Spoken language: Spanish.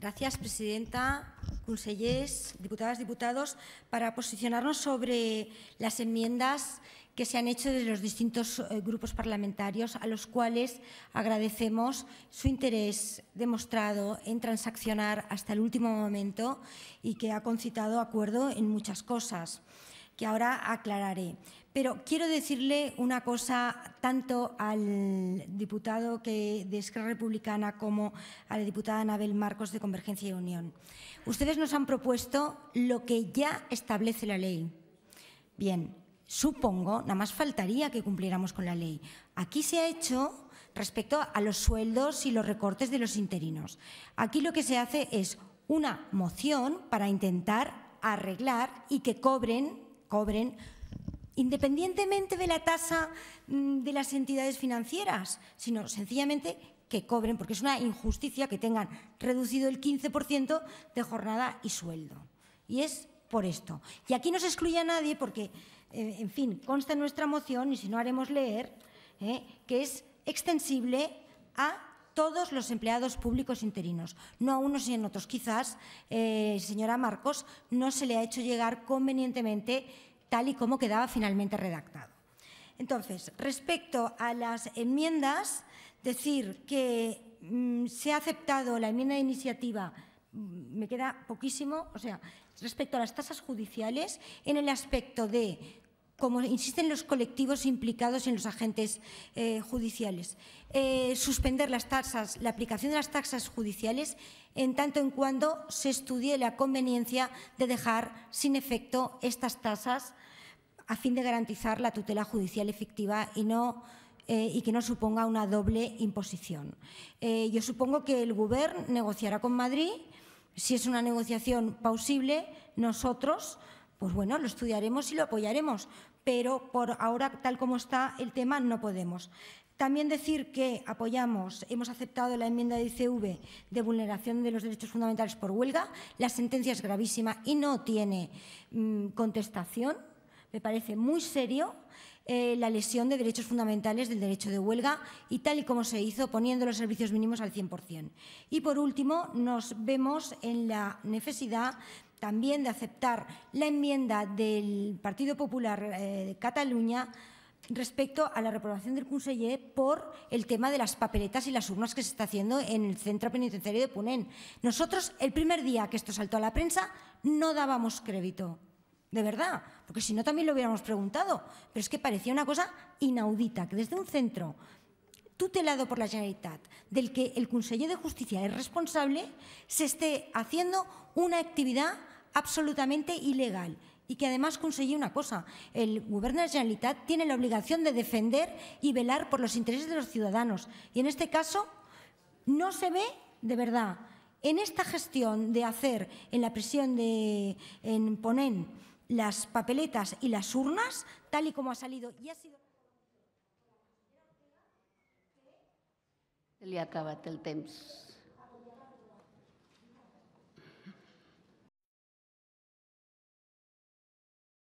Gracias, presidenta, consellers, diputadas, diputados, para posicionarnos sobre las enmiendas que se han hecho de los distintos eh, grupos parlamentarios, a los cuales agradecemos su interés demostrado en transaccionar hasta el último momento y que ha concitado acuerdo en muchas cosas que ahora aclararé. Pero quiero decirle una cosa tanto al diputado que de Esquerra Republicana como a la diputada Anabel Marcos de Convergencia y Unión. Ustedes nos han propuesto lo que ya establece la ley. Bien, supongo, nada más faltaría que cumpliéramos con la ley. Aquí se ha hecho respecto a los sueldos y los recortes de los interinos. Aquí lo que se hace es una moción para intentar arreglar y que cobren cobren, independientemente de la tasa mm, de las entidades financieras, sino sencillamente que cobren, porque es una injusticia que tengan reducido el 15% de jornada y sueldo. Y es por esto. Y aquí no se excluye a nadie porque, eh, en fin, consta nuestra moción, y si no haremos leer, eh, que es extensible a todos los empleados públicos interinos, no a unos y en otros. Quizás, eh, señora Marcos, no se le ha hecho llegar convenientemente tal y como quedaba finalmente redactado. Entonces, respecto a las enmiendas, decir que mm, se ha aceptado la enmienda de iniciativa, mm, me queda poquísimo, o sea, respecto a las tasas judiciales en el aspecto de como insisten los colectivos implicados en los agentes eh, judiciales. Eh, suspender las tasas, la aplicación de las tasas judiciales en tanto en cuando se estudie la conveniencia de dejar sin efecto estas tasas a fin de garantizar la tutela judicial efectiva y eh, y que no suponga una doble imposición. yo supongo que el Gobierno negociará con Madrid, si es una negociación pausible, nosotros pues bueno, lo estudiaremos y lo apoyaremos, pero por ahora, tal como está el tema, no podemos. También decir que apoyamos, hemos aceptado la enmienda de ICV de vulneración de los derechos fundamentales por huelga. La sentencia es gravísima y no tiene mm, contestación me parece muy serio eh, la lesión de derechos fundamentales del derecho de huelga y tal y como se hizo poniendo los servicios mínimos al 100%. Y por último, nos vemos en la necesidad también de aceptar la enmienda del Partido Popular eh, de Cataluña respecto a la reprobación del conseller por el tema de las papeletas y las urnas que se está haciendo en el centro penitenciario de Punén. Nosotros, el primer día que esto saltó a la prensa, no dábamos crédito. De verdad, porque si no también lo hubiéramos preguntado. Pero es que parecía una cosa inaudita, que desde un centro tutelado por la Generalitat, del que el Consejo de Justicia es responsable, se esté haciendo una actividad absolutamente ilegal. Y que además conseguí una cosa, el Gobierno de la Generalitat tiene la obligación de defender y velar por los intereses de los ciudadanos. Y en este caso no se ve de verdad. En esta gestión de hacer en la prisión de en las papeletas y las urnas, tal y como ha salido y ha sido. Li ha acabat el temps.